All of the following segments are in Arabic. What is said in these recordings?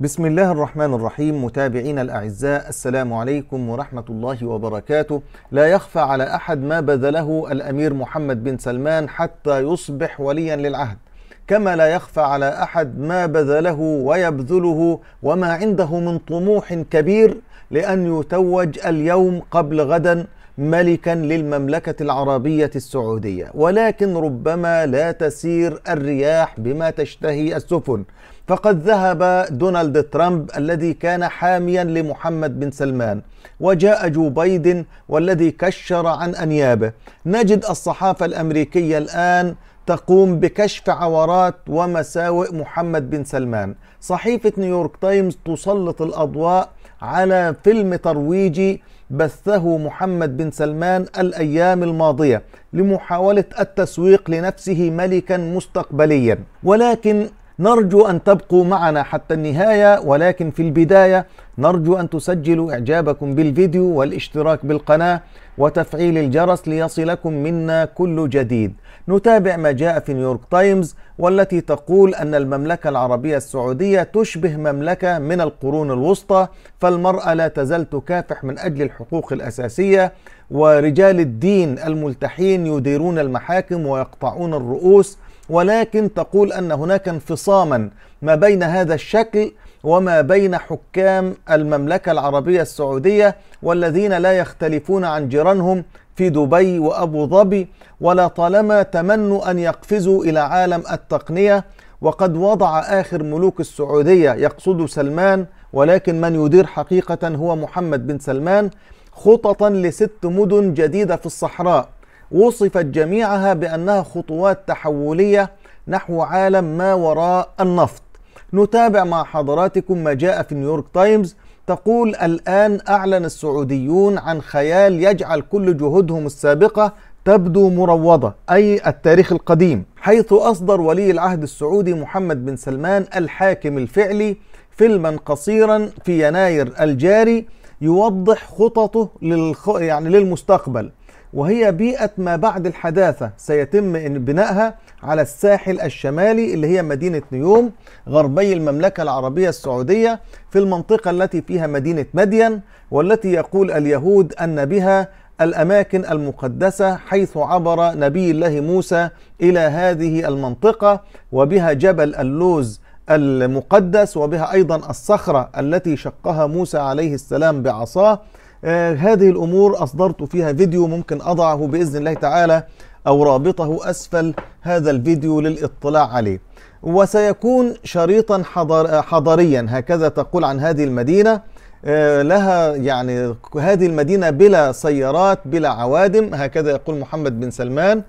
بسم الله الرحمن الرحيم متابعينا الاعزاء السلام عليكم ورحمه الله وبركاته لا يخفى على احد ما بذله الامير محمد بن سلمان حتى يصبح وليا للعهد كما لا يخفى على احد ما بذله ويبذله وما عنده من طموح كبير لان يتوج اليوم قبل غدا ملكا للمملكة العربية السعودية ولكن ربما لا تسير الرياح بما تشتهي السفن فقد ذهب دونالد ترامب الذي كان حاميا لمحمد بن سلمان وجاء جو بايدن والذي كشر عن أنيابه نجد الصحافة الأمريكية الآن تقوم بكشف عورات ومساوئ محمد بن سلمان صحيفة نيويورك تايمز تسلط الأضواء على فيلم ترويجي بثه محمد بن سلمان الايام الماضيه لمحاوله التسويق لنفسه ملكا مستقبليا ولكن نرجو أن تبقوا معنا حتى النهاية ولكن في البداية نرجو أن تسجلوا إعجابكم بالفيديو والاشتراك بالقناة وتفعيل الجرس ليصلكم منا كل جديد نتابع ما جاء في نيويورك تايمز والتي تقول أن المملكة العربية السعودية تشبه مملكة من القرون الوسطى فالمرأة لا تزال تكافح من أجل الحقوق الأساسية ورجال الدين الملتحين يديرون المحاكم ويقطعون الرؤوس ولكن تقول أن هناك انفصاما ما بين هذا الشكل وما بين حكام المملكة العربية السعودية والذين لا يختلفون عن جيرانهم في دبي وأبو ظبي ولا طالما تمنوا أن يقفزوا إلى عالم التقنية وقد وضع آخر ملوك السعودية يقصد سلمان ولكن من يدير حقيقة هو محمد بن سلمان خططا لست مدن جديدة في الصحراء وصفت جميعها بأنها خطوات تحولية نحو عالم ما وراء النفط نتابع مع حضراتكم ما جاء في نيويورك تايمز تقول الآن أعلن السعوديون عن خيال يجعل كل جهودهم السابقة تبدو مروضة أي التاريخ القديم حيث أصدر ولي العهد السعودي محمد بن سلمان الحاكم الفعلي فيلما قصيرا في يناير الجاري يوضح خططه للخ... يعني للمستقبل وهي بيئة ما بعد الحداثة سيتم بنائها على الساحل الشمالي اللي هي مدينة نيوم غربي المملكة العربية السعودية في المنطقة التي فيها مدينة مدين والتي يقول اليهود أن بها الأماكن المقدسة حيث عبر نبي الله موسى إلى هذه المنطقة وبها جبل اللوز المقدس وبها أيضا الصخرة التي شقها موسى عليه السلام بعصاه آه هذه الأمور أصدرت فيها فيديو ممكن أضعه بإذن الله تعالى أو رابطه أسفل هذا الفيديو للإطلاع عليه وسيكون شريطا حضر حضريا هكذا تقول عن هذه المدينة آه لها يعني هذه المدينة بلا سيارات بلا عوادم هكذا يقول محمد بن سلمان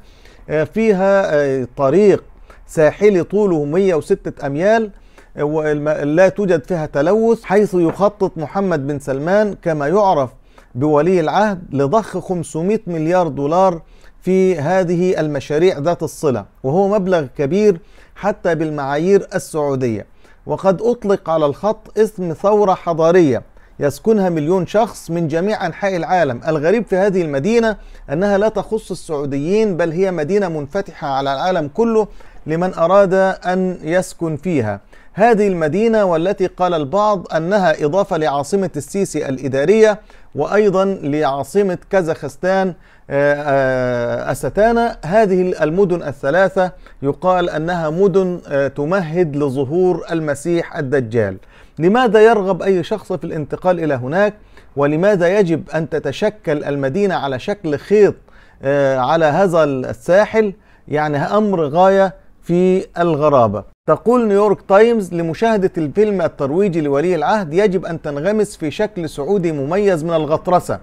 آه فيها آه، طريق ساحلي طوله 106 أميال آه، لا توجد فيها تلوث حيث يخطط محمد بن سلمان كما يعرف بولي العهد لضخ 500 مليار دولار في هذه المشاريع ذات الصلة وهو مبلغ كبير حتى بالمعايير السعودية وقد أطلق على الخط اسم ثورة حضارية يسكنها مليون شخص من جميع أنحاء العالم الغريب في هذه المدينة أنها لا تخص السعوديين بل هي مدينة منفتحة على العالم كله لمن أراد أن يسكن فيها هذه المدينة والتي قال البعض أنها إضافة لعاصمة السيسي الإدارية وأيضا لعاصمة كازاخستان آه، آه، أستانا هذه المدن الثلاثة يقال أنها مدن آه، تمهد لظهور المسيح الدجال لماذا يرغب أي شخص في الانتقال إلى هناك ولماذا يجب أن تتشكل المدينة على شكل خيط على هذا الساحل يعني أمر غاية في الغرابة تقول نيويورك تايمز لمشاهدة الفيلم الترويجي لولي العهد يجب أن تنغمس في شكل سعودي مميز من الغطرسة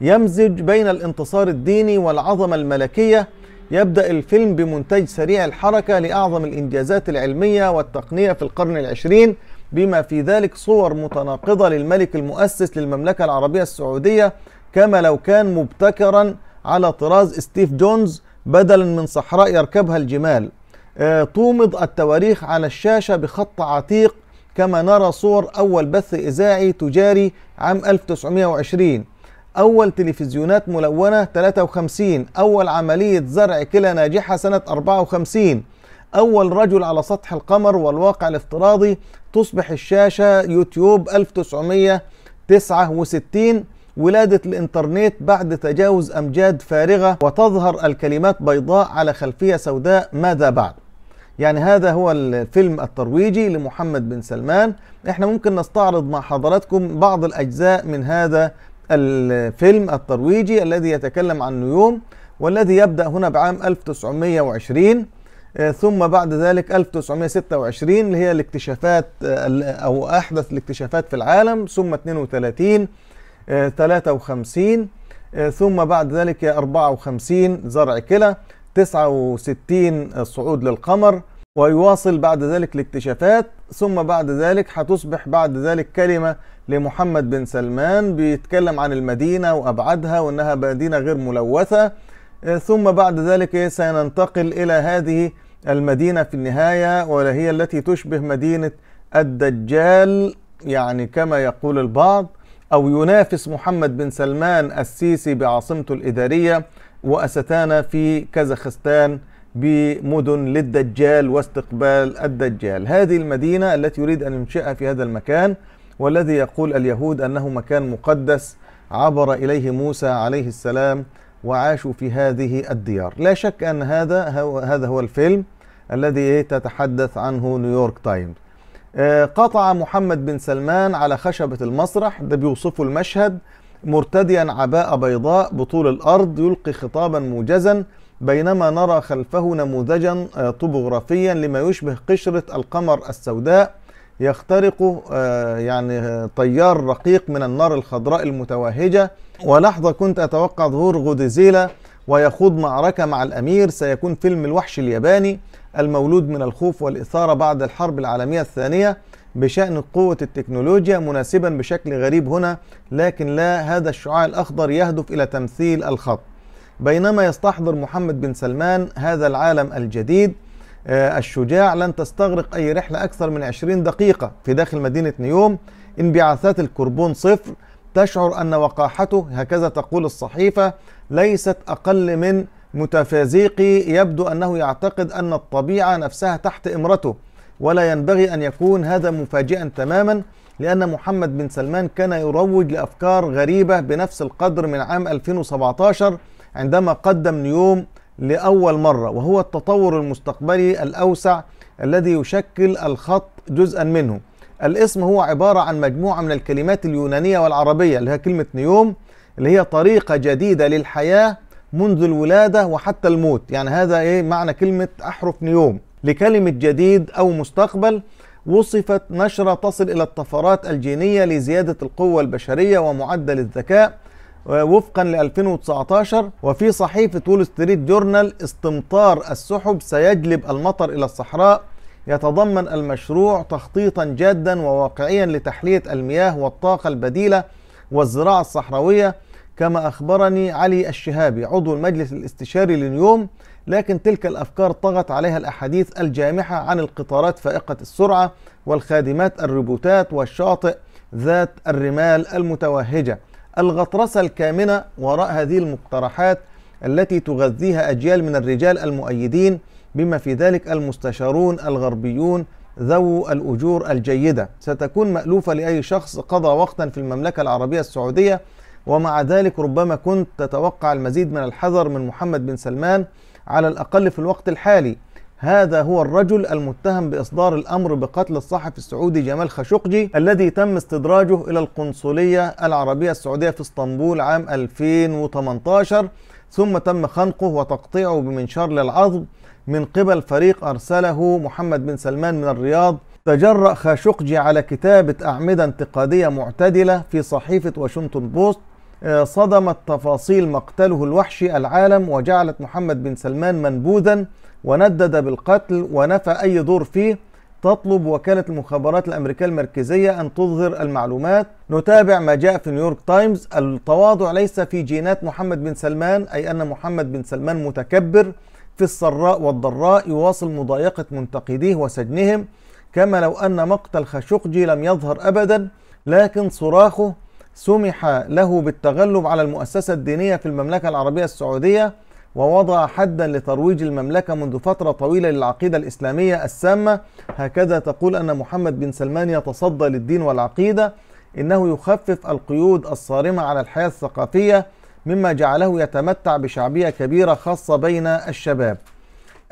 يمزج بين الانتصار الديني والعظمة الملكية يبدأ الفيلم بمنتج سريع الحركة لأعظم الإنجازات العلمية والتقنية في القرن العشرين بما في ذلك صور متناقضة للملك المؤسس للمملكة العربية السعودية كما لو كان مبتكرا على طراز ستيف جونز بدلا من صحراء يركبها الجمال آه، تومض التواريخ على الشاشة بخط عتيق كما نرى صور أول بث إذاعي تجاري عام 1920 أول تلفزيونات ملونة 53 أول عملية زرع كلى ناجحة سنة 54 أول رجل على سطح القمر والواقع الافتراضي تصبح الشاشة يوتيوب 1969 ولادة الإنترنت بعد تجاوز أمجاد فارغة وتظهر الكلمات بيضاء على خلفية سوداء ماذا بعد يعني هذا هو الفيلم الترويجي لمحمد بن سلمان احنا ممكن نستعرض مع حضراتكم بعض الأجزاء من هذا الفيلم الترويجي الذي يتكلم عن نيوم والذي يبدأ هنا بعام 1920 آه، ثم بعد ذلك 1926 اللي هي الاكتشافات آه، أو أحدث الاكتشافات في العالم ثم 32 53 آه، ثم بعد ذلك 54 زرع كلى 69 صعود للقمر ويواصل بعد ذلك الاكتشافات ثم بعد ذلك هتصبح بعد ذلك كلمة لمحمد بن سلمان بيتكلم عن المدينة وأبعادها وأنها مدينة غير ملوثة آه، ثم بعد ذلك سننتقل إلى هذه المدينة في النهاية وهي التي تشبه مدينة الدجال يعني كما يقول البعض أو ينافس محمد بن سلمان السيسي بعاصمته الإدارية وأستانا في كازاخستان بمدن للدجال واستقبال الدجال هذه المدينة التي يريد أن ينشئها في هذا المكان والذي يقول اليهود أنه مكان مقدس عبر إليه موسى عليه السلام وعاشوا في هذه الديار لا شك أن هذا هو هذا هو الفيلم الذي تتحدث عنه نيويورك تايمز آه، قطع محمد بن سلمان على خشبة المسرح ده بيوصفوا المشهد مرتديا عباءة بيضاء بطول الأرض يلقي خطابا موجزا بينما نرى خلفه نموذجا آه، طبوغرافيا لما يشبه قشرة القمر السوداء يخترق آه، يعني آه، طيار رقيق من النار الخضراء المتوهجة ولحظة كنت أتوقع ظهور غوديزيلا ويخوض معركة مع الأمير سيكون فيلم الوحش الياباني المولود من الخوف والإثارة بعد الحرب العالمية الثانية بشأن قوة التكنولوجيا مناسبا بشكل غريب هنا لكن لا هذا الشعاع الأخضر يهدف إلى تمثيل الخط بينما يستحضر محمد بن سلمان هذا العالم الجديد آه، الشجاع لن تستغرق أي رحلة أكثر من 20 دقيقة في داخل مدينة نيوم انبعاثات الكربون صفر تشعر أن وقاحته هكذا تقول الصحيفة ليست أقل من متفازيقي يبدو أنه يعتقد أن الطبيعة نفسها تحت إمرته ولا ينبغي أن يكون هذا مفاجئا تماما لأن محمد بن سلمان كان يروج لأفكار غريبة بنفس القدر من عام 2017 عندما قدم نيوم لأول مرة وهو التطور المستقبلي الأوسع الذي يشكل الخط جزءا منه الاسم هو عبارة عن مجموعة من الكلمات اليونانية والعربية اللي هي كلمة نيوم اللي هي طريقة جديدة للحياة منذ الولادة وحتى الموت يعني هذا ايه معنى كلمة أحرف نيوم لكلمة جديد أو مستقبل وصفت نشرة تصل إلى الطفرات الجينية لزيادة القوة البشرية ومعدل الذكاء آه، وفقا ل 2019 وفي صحيفة وول ستريت جورنال استمطار السحب سيجلب المطر إلى الصحراء يتضمن المشروع تخطيطا جادا وواقعيا لتحلية المياه والطاقة البديلة والزراعة الصحراوية كما أخبرني علي الشهابي عضو المجلس الاستشاري لليوم لكن تلك الأفكار طغت عليها الأحاديث الجامحة عن القطارات فائقة السرعة والخادمات الروبوتات والشاطئ ذات الرمال المتوهجة الغطرسة الكامنة وراء هذه المقترحات التي تغذيها أجيال من الرجال المؤيدين بما في ذلك المستشارون الغربيون ذو الأجور الجيدة ستكون مألوفة لأي شخص قضى وقتا في المملكة العربية السعودية ومع ذلك ربما كنت تتوقع المزيد من الحذر من محمد بن سلمان على الأقل في الوقت الحالي هذا هو الرجل المتهم بإصدار الأمر بقتل الصحفي السعودي جمال خاشقجي الذي تم استدراجه إلى القنصلية العربية السعودية في اسطنبول عام 2018 ثم تم خنقه وتقطيعه بمنشار للعظم من قبل فريق أرسله محمد بن سلمان من الرياض تجرأ خاشقجي على كتابة أعمدة انتقادية معتدلة في صحيفة واشنطن بوست آه، صدمت تفاصيل مقتله الوحشي العالم وجعلت محمد بن سلمان منبوذا وندد بالقتل ونفى أي دور فيه تطلب وكالة المخابرات الأمريكية المركزية أن تظهر المعلومات نتابع ما جاء في نيويورك تايمز التواضع ليس في جينات محمد بن سلمان أي أن محمد بن سلمان متكبر في السراء والضراء يواصل مضايقة منتقديه وسجنهم كما لو أن مقتل خاشقجي لم يظهر أبدا لكن صراخه سمح له بالتغلب على المؤسسة الدينية في المملكة العربية السعودية ووضع حدا لترويج المملكة منذ فترة طويلة للعقيدة الإسلامية السامة هكذا تقول أن محمد بن سلمان يتصدى للدين والعقيدة إنه يخفف القيود الصارمة على الحياة الثقافية مما جعله يتمتع بشعبية كبيرة خاصة بين الشباب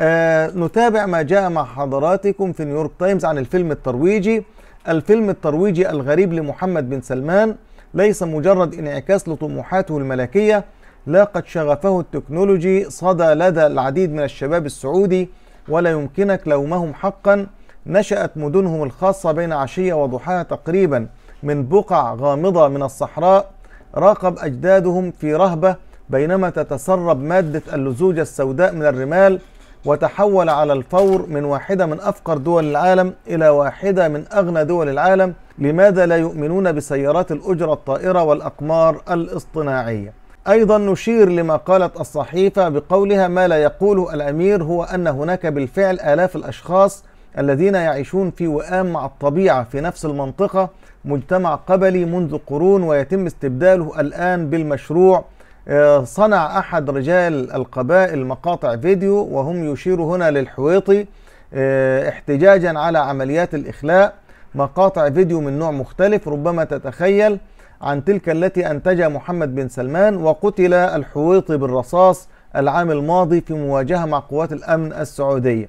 آه نتابع ما جاء مع حضراتكم في نيويورك تايمز عن الفيلم الترويجي الفيلم الترويجي الغريب لمحمد بن سلمان ليس مجرد انعكاس لطموحاته الملكية لاقت شغفه التكنولوجي صدى لدى العديد من الشباب السعودي ولا يمكنك لومهم حقا نشأت مدنهم الخاصة بين عشية وضحاها تقريبا من بقع غامضة من الصحراء راقب أجدادهم في رهبة بينما تتسرب مادة اللزوجة السوداء من الرمال وتحول على الفور من واحدة من أفقر دول العالم إلى واحدة من أغنى دول العالم لماذا لا يؤمنون بسيارات الأجرة الطائرة والأقمار الاصطناعية أيضا نشير لما قالت الصحيفة بقولها ما لا يقوله الأمير هو أن هناك بالفعل آلاف الأشخاص الذين يعيشون في وئام مع الطبيعة في نفس المنطقة مجتمع قبلي منذ قرون ويتم استبداله الآن بالمشروع آه، صنع أحد رجال القبائل مقاطع فيديو وهم يشيروا هنا للحويطي آه، احتجاجا على عمليات الإخلاء مقاطع فيديو من نوع مختلف ربما تتخيل عن تلك التي أنتجها محمد بن سلمان وقتل الحويطي بالرصاص العام الماضي في مواجهة مع قوات الأمن السعودية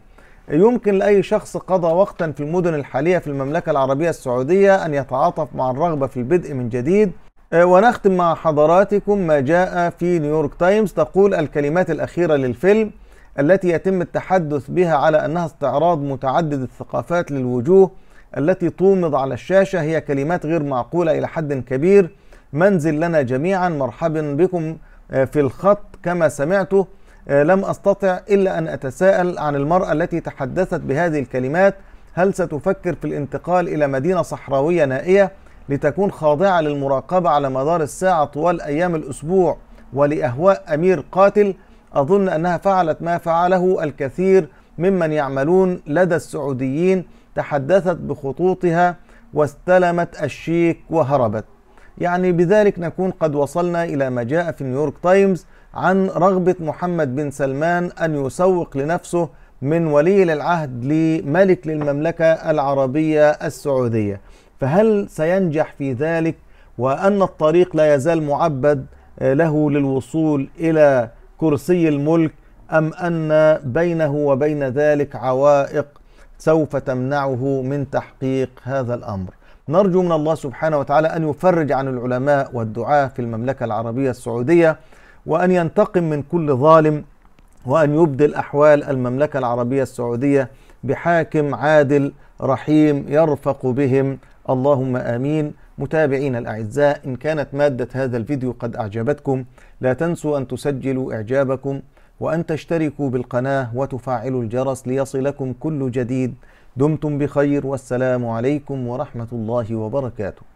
يمكن لأي شخص قضى وقتا في المدن الحالية في المملكة العربية السعودية أن يتعاطف مع الرغبة في البدء من جديد آه، ونختم مع حضراتكم ما جاء في نيويورك تايمز تقول الكلمات الأخيرة للفيلم التي يتم التحدث بها على أنها استعراض متعدد الثقافات للوجوه التي تومض على الشاشة هي كلمات غير معقولة إلى حد كبير منزل لنا جميعا مرحبا بكم آه، في الخط كما سمعته آه، لم أستطع إلا أن أتساءل عن المرأة التي تحدثت بهذه الكلمات هل ستفكر في الانتقال إلى مدينة صحراوية نائية لتكون خاضعة للمراقبة على مدار الساعة طوال أيام الأسبوع ولأهواء أمير قاتل أظن أنها فعلت ما فعله الكثير ممن يعملون لدى السعوديين تحدثت بخطوطها واستلمت الشيك وهربت يعني بذلك نكون قد وصلنا إلى ما جاء في نيويورك تايمز عن رغبة محمد بن سلمان أن يسوق لنفسه من ولي العهد لملك للمملكة العربية السعودية فهل سينجح في ذلك وأن الطريق لا يزال معبد آه، له للوصول إلى كرسي الملك أم أن بينه وبين ذلك عوائق سوف تمنعه من تحقيق هذا الأمر نرجو من الله سبحانه وتعالى أن يفرج عن العلماء والدعاة في المملكة العربية السعودية وأن ينتقم من كل ظالم وأن يبدل أحوال المملكة العربية السعودية بحاكم عادل رحيم يرفق بهم اللهم امين متابعين الاعزاء ان كانت ماده هذا الفيديو قد اعجبتكم لا تنسوا ان تسجلوا اعجابكم وان تشتركوا بالقناه وتفعلوا الجرس ليصلكم كل جديد دمتم بخير والسلام عليكم ورحمه الله وبركاته